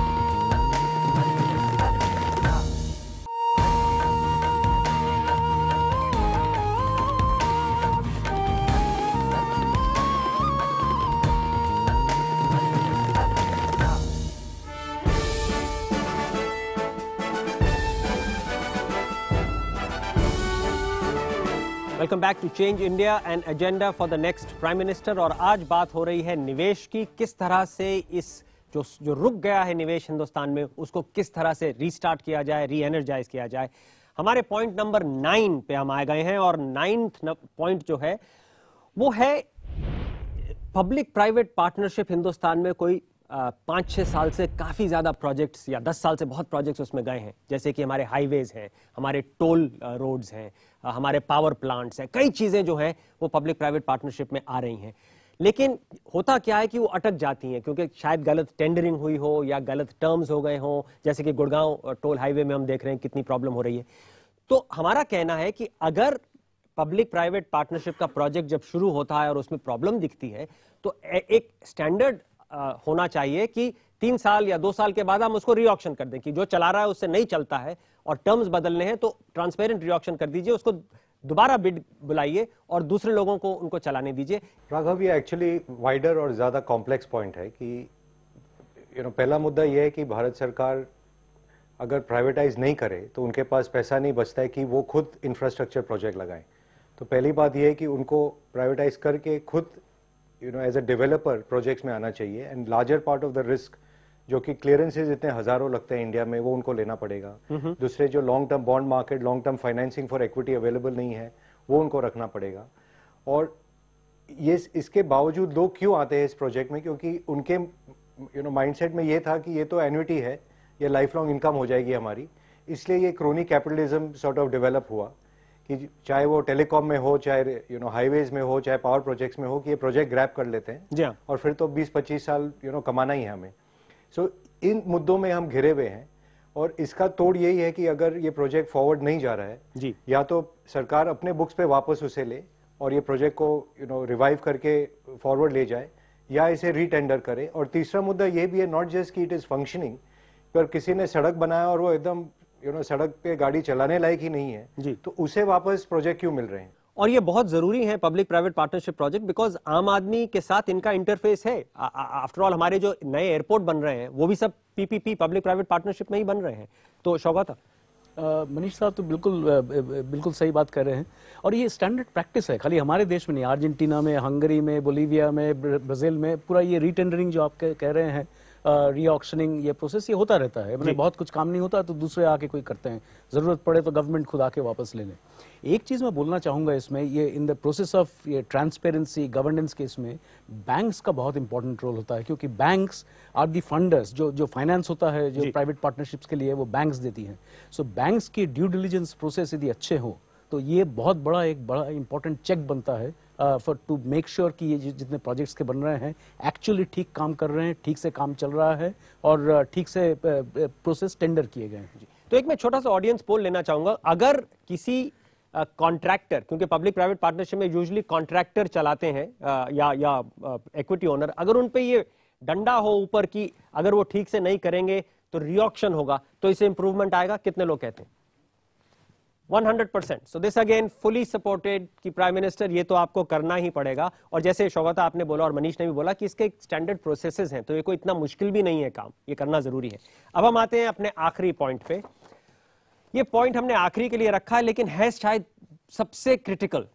welcome back to change India and agenda for the next prime minister और आज बात हो रही है निवेश की किस तरह से इस जो जो रुक गया है निवेश हिंदुस्तान में उसको किस तरह से रीस्टार्ट किया जाए री एनर्जाइज किया जाए हमारे पॉइंट नंबर नाइन पे हम आए गए हैं और नाइन्थ पॉइंट जो है वो है पब्लिक प्राइवेट पार्टनरशिप हिंदुस्तान में कोई पाँच छः साल से काफ़ी ज़्यादा प्रोजेक्ट्स या दस साल से बहुत प्रोजेक्ट्स उसमें गए हैं जैसे कि हमारे हाईवेज़ हैं हमारे टोल रोड्स हैं हमारे पावर प्लांट्स हैं कई चीज़ें जो हैं वो पब्लिक प्राइवेट पार्टनरशिप में आ रही हैं लेकिन होता क्या है कि वो अटक जाती हैं क्योंकि शायद गलत टेंडरिंग हुई हो या गलत टर्म्स हो गए हों जैसे कि गुड़गांव टोल हाईवे में हम देख रहे हैं कितनी प्रॉब्लम हो रही है तो हमारा कहना है कि अगर पब्लिक प्राइवेट पार्टनरशिप का प्रोजेक्ट जब शुरू होता है और उसमें प्रॉब्लम दिखती है तो एक स्टैंडर्ड होना चाहिए कि तीन साल या दो साल के बाद हम उसको रीऑक्शन कर दें कि जो चला रहा है उससे नहीं चलता है और टर्म्स बदलने हैं तो ट्रांसपेरेंट रीऑक्शन कर दीजिए उसको दोबारा बिड बुलाइए और दूसरे लोगों को उनको चलाने दीजिए राघव ये एक्चुअली वाइडर और ज़्यादा कॉम्प्लेक्स पॉइंट है कि यू नो पहला मुद्दा यह है कि भारत सरकार अगर प्राइवेटाइज नहीं करे तो उनके पास पैसा नहीं बचता है कि वो खुद इंफ्रास्ट्रक्चर प्रोजेक्ट लगाएं तो पहली बात यह है कि उनको प्राइवेटाइज करके खुद you know as a developer projects में आना चाहिए and larger part of the risk जो कि क्लियरेंसेज इतने हजारों लगते हैं इंडिया में वो उनको लेना पड़ेगा दूसरे जो long term bond market long term financing for equity available नहीं है वो उनको रखना पड़ेगा और ये इसके बावजूद लोग क्यों आते हैं इस प्रोजेक्ट में क्योंकि उनके यू नो माइंडसेट में ये था कि ये तो एनुटी है ये लाइफ लॉन्ग इनकम हो जाएगी हमारी इसलिए ये crony capitalism sort of develop हुआ कि चाहे वो टेलीकॉम में हो चाहे यू नो हाईवेज में हो चाहे पावर प्रोजेक्ट्स में हो कि ये प्रोजेक्ट ग्रैप कर लेते हैं जी हाँ। और फिर तो 20-25 साल यू you नो know, कमाना ही है हमें सो so, इन मुद्दों में हम घिरे हुए हैं और इसका तोड़ यही है कि अगर ये प्रोजेक्ट फॉरवर्ड नहीं जा रहा है जी या तो सरकार अपने बुक्स पे वापस उसे ले और ये प्रोजेक्ट को यू नो रिवाइव करके फॉरवर्ड ले जाए या इसे रिटेंडर करे और तीसरा मुद्दा ये भी है नॉट जस्ट कि इट इज़ फंक्शनिंग पर किसी ने सड़क बनाया और वो एकदम यू नो सड़क पे गाड़ी चलाने लायक ही नहीं है जी तो उसे वापस प्रोजेक्ट क्यों मिल रहे हैं और ये बहुत जरूरी है public private partnership project because आम आदमी के साथ इनका इंटरफेस है आफ्टरऑल हमारे जो नए एयरपोर्ट बन रहे हैं वो भी सब पीपीपी पब्लिक प्राइवेट पार्टनरशिप में ही बन रहे हैं तो था मनीष साहब तो बिल्कुल बिल्कुल सही बात कर रहे हैं और ये स्टैंडर्ड प्रैक्टिस है खाली हमारे देश में नहीं अर्जेंटीना में हंगरी में बोलीविया में ब्राज़ील में पूरा ये रीटेंडरिंग जो आप कह रहे हैं रीऑक्शनिंग ये प्रोसेस ये होता रहता है मतलब बहुत कुछ काम नहीं होता तो दूसरे आके कोई करते हैं ज़रूरत पड़े तो गवर्नमेंट खुद आके वापस ले लें एक चीज़ मैं बोलना चाहूंगा इसमें ये इन द प्रोसेस ऑफ ये ट्रांसपेरेंसी गवर्नेंस के इसमें बैंक्स का बहुत इंपॉर्टेंट रोल होता है क्योंकि बैंक्स आर दी फंडर्स जो जो फाइनेंस होता है जो प्राइवेट पार्टनरशिप्स के लिए वो बैंक्स देती हैं सो बैंक्स की ड्यू डिलीजेंस प्रोसेस यदि अच्छे हो तो ये बहुत बड़ा एक बड़ा इंपॉर्टेंट चेक बनता है फॉर टू मेक श्योर कि ये जितने प्रोजेक्ट्स के बन रहे हैं एक्चुअली ठीक काम कर रहे हैं ठीक से काम चल रहा है और uh, ठीक से प्रोसेस uh, टेंडर uh, किए गए हैं तो एक मैं छोटा सा ऑडियंस पोल लेना चाहूंगा अगर किसी कॉन्ट्रैक्टर uh, क्योंकि पब्लिक प्राइवेट पार्टनरशिप में यूजली कॉन्ट्रैक्टर चलाते हैं uh, या या इक्विटी uh, ओनर अगर उन पे ये डंडा हो ऊपर की अगर वो ठीक से नहीं करेंगे तो रिएक्शन होगा तो इसे इंप्रूवमेंट आएगा कितने लोग कहते हैं 100%. So this again fully supported कि प्राइम मिनिस्टर ये तो आपको करना ही पड़ेगा और जैसे शौकता आपने बोला और मनीष ने भी बोला कि इसके स्टैंडर्ड प्रोसेसेस हैं तो ये कोई इतना मुश्किल भी नहीं है काम ये करना जरूरी है अब हम आते हैं अपने आखिरी पॉइंट पे ये पॉइंट हमने आखिरी के लिए रखा है लेकिन है शायद सबसे क्रिटिकल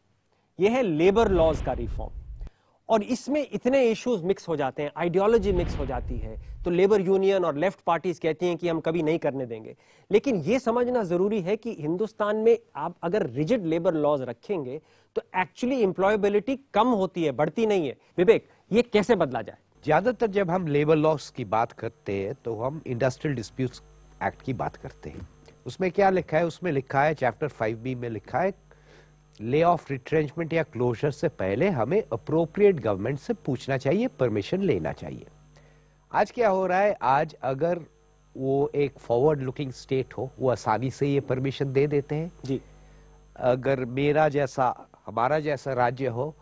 ये है लेबर लॉज का रिफॉर्म और इसमें इतने इश्यूज मिक्स हो जाते हैं आइडियोलॉजी मिक्स हो जाती है तो लेबर यूनियन और लेफ्ट पार्टीज कहती हैं कि हम कभी नहीं करने देंगे लेकिन यह समझना ज़रूरी है कि हिंदुस्तान में आप अगर रिजिड लेबर लॉज रखेंगे तो एक्चुअली इंप्लॉयबिलिटी कम होती है बढ़ती नहीं है विवेक ये कैसे बदला जाए ज़्यादातर जब हम लेबर लॉस की बात करते हैं तो हम इंडस्ट्रियल डिस्प्यूट एक्ट की बात करते हैं उसमें क्या लिखा है उसमें लिखा है चैप्टर फाइव बी में लिखा है ले ऑफ रिट्रेंचमेंट या क्लोजर से पहले हमें अप्रोप्रिएट गवर्नमेंट से पूछना चाहिए परमिशन लेना चाहिए आज क्या हो रहा है आज अगर वो एक फॉरवर्ड लुकिंग स्टेट हो वो आसानी से ये परमिशन दे देते हैं जी अगर मेरा जैसा हमारा जैसा राज्य हो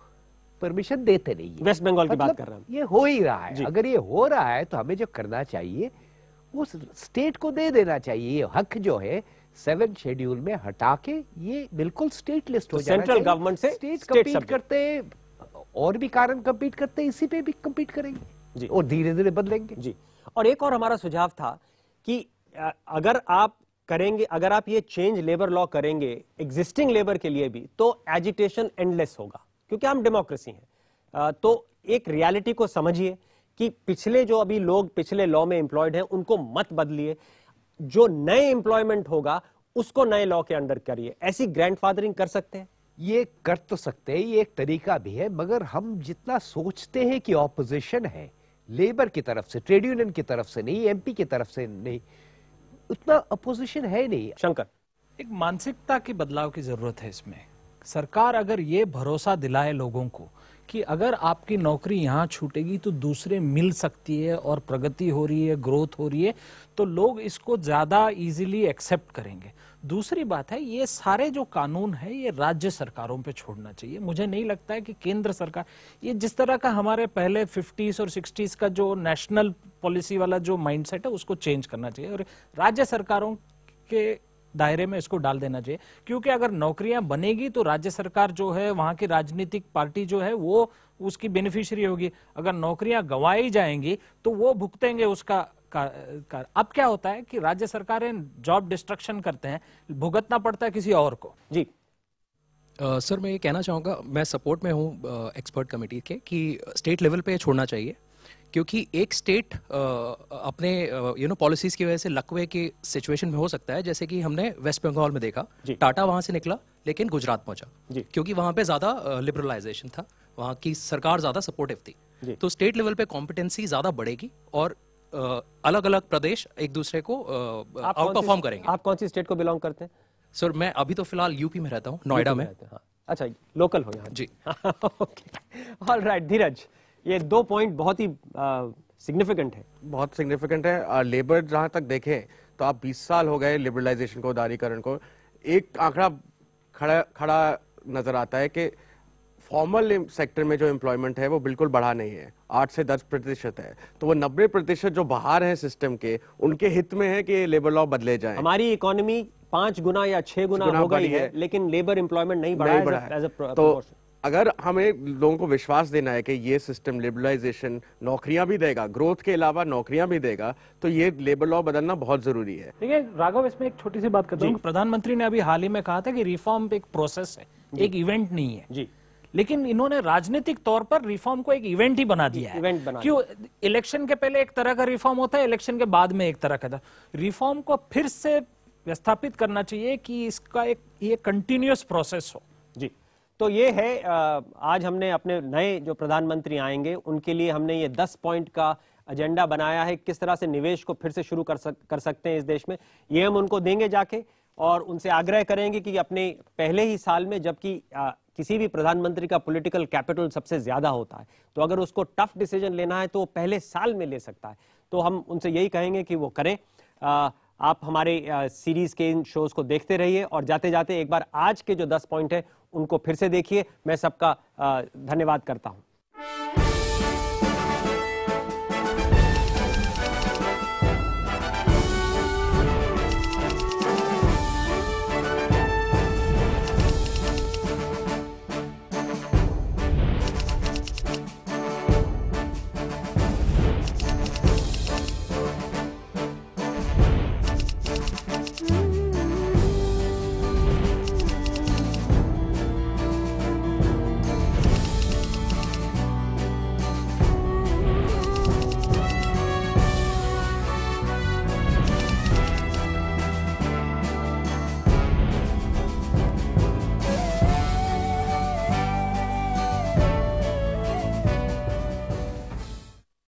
परमिशन देते नहीं वेस्ट बंगाल की बात मतलब कर रहा हूँ ये हो ही रहा है अगर ये हो रहा है तो हमें जो करना चाहिए वो स्टेट को दे देना चाहिए ये हक जो है सेवन शेड्यूल में हटा के ये बिल्कुल स्टेट लिस्ट हो सेंट्रल तो गवर्नमेंट से स्टेट, स्टेट कम्पीट करते और भी कारण कम्पीट करते इसी पे भी कम्पीट करेंगे जी और धीरे धीरे बदलेंगे जी और एक और हमारा सुझाव था कि अगर आप करेंगे अगर आप ये चेंज लेबर लॉ करेंगे एग्जिस्टिंग लेबर के लिए भी तो एजिटेशन एंडलेस होगा क्योंकि हम डेमोक्रेसी हैं तो एक रियलिटी को समझिए कि पिछले जो अभी लोग पिछले लॉ में एम्प्लॉयड हैं उनको मत बदलिए जो नए इंप्लॉयमेंट होगा उसको नए लॉ के अंडर करिए ऐसी ग्रैंडफादरिंग कर सकते हैं ये कर तो सकते हैं ये एक तरीका भी है मगर हम जितना सोचते हैं कि ऑपोजिशन है लेबर की तरफ से ट्रेड यूनियन की तरफ से नहीं एमपी की तरफ से नहीं उतना अपोजिशन है नहीं शंकर एक मानसिकता के बदलाव की जरूरत है इसमें सरकार अगर ये भरोसा दिलाए लोगों को कि अगर आपकी नौकरी यहाँ छूटेगी तो दूसरे मिल सकती है और प्रगति हो रही है ग्रोथ हो रही है तो लोग इसको ज़्यादा इजीली एक्सेप्ट करेंगे दूसरी बात है ये सारे जो कानून है ये राज्य सरकारों पे छोड़ना चाहिए मुझे नहीं लगता है कि केंद्र सरकार ये जिस तरह का हमारे पहले फिफ्टीज़ और सिक्सटीज़ का जो नेशनल पॉलिसी वाला जो माइंडसेट है उसको चेंज करना चाहिए और राज्य सरकारों के दायरे में इसको डाल देना चाहिए क्योंकि अगर नौकरियां बनेगी तो राज्य सरकार जो है वहां की राजनीतिक पार्टी जो है वो उसकी बेनिफिशियरी होगी अगर नौकरियां गंवाई जाएंगी तो वो भुगतेंगे उसका का, का, अब क्या होता है कि राज्य सरकारें जॉब डिस्ट्रक्शन करते हैं भुगतना पड़ता है किसी और को जी सर uh, मैं ये कहना चाहूँगा मैं सपोर्ट में हूँ एक्सपर्ट कमेटी के कि स्टेट लेवल पे छोड़ना चाहिए क्योंकि एक स्टेट अपने यू नो पॉलिसीज की वजह से लकवे के सिचुएशन में हो सकता है जैसे कि हमने वेस्ट बंगाल में देखा टाटा वहां से निकला लेकिन गुजरात पहुंचा क्योंकि वहां पे ज्यादा लिबरलाइजेशन था वहां की सरकार ज्यादा सपोर्टिव थी तो स्टेट लेवल पे कॉम्पिटेंसी ज्यादा बढ़ेगी और अलग अलग प्रदेश एक दूसरे को आउट परफॉर्म करेंगे आप कौन सी स्टेट को बिलोंग करते हैं सर मैं अभी तो फिलहाल यूपी में रहता हूँ नोएडा में हाँ। अच्छा लोकल हो यहाँ जी ऑल राइट धीरज ये दो पॉइंट बहुत ही सिग्निफिकेंट है बहुत सिग्निफिकेंट है लेबर जहाँ तक देखें तो आप 20 साल हो गए लिबरलाइजेशन को उदारीकरण को एक आंकड़ा खड़ा खड़ा नजर आता है कि फॉर्मल सेक्टर में जो एम्प्लॉयमेंट है वो बिल्कुल बढ़ा नहीं है आठ से दस प्रतिशत है तो वो नब्बे प्रतिशत जो बाहर है सिस्टम के उनके हित में है कि लेबर लॉ बदले जाए हमारी इकोनॉमी पांच गुना या छह गुना, गुना हो गई है, है लेकिन लेबर एम्प्लॉयमेंट नहीं बढ़ा, नहीं बढ़ा है, है। तो अगर हमें लोगों को विश्वास देना है कि ये सिस्टम लिबरलाइजेशन नौकरियां भी देगा ग्रोथ के अलावा नौकरियां भी देगा तो ये लेबर लॉ बदलना बहुत जरूरी है है राघव इसमें एक छोटी सी बात कर दूंगा प्रधानमंत्री ने अभी हाल ही में कहा था कि रिफॉर्म एक प्रोसेस है एक इवेंट नहीं है जी लेकिन इन्होंने राजनीतिक तौर पर रिफॉर्म को एक इवेंट ही बना दिया इवेंट बना क्यों इलेक्शन के पहले एक तरह का रिफॉर्म होता है इलेक्शन के बाद में एक तरह का था रिफॉर्म को फिर से व्यवस्थापित करना चाहिए कि इसका एक ये कंटिन्यूस प्रोसेस हो जी तो ये है आज हमने अपने नए जो प्रधानमंत्री आएंगे उनके लिए हमने ये दस पॉइंट का एजेंडा बनाया है किस तरह से निवेश को फिर से शुरू कर सक कर सकते हैं इस देश में ये हम उनको देंगे जाके और उनसे आग्रह करेंगे कि अपने पहले ही साल में जबकि किसी भी प्रधानमंत्री का पॉलिटिकल कैपिटल सबसे ज्यादा होता है तो अगर उसको टफ डिसीजन लेना है तो वो पहले साल में ले सकता है तो हम उनसे यही कहेंगे कि वो करें आ, आप हमारे सीरीज के इन शोज को देखते रहिए और जाते जाते एक बार आज के जो दस पॉइंट है उनको फिर से देखिए मैं सबका धन्यवाद करता हूँ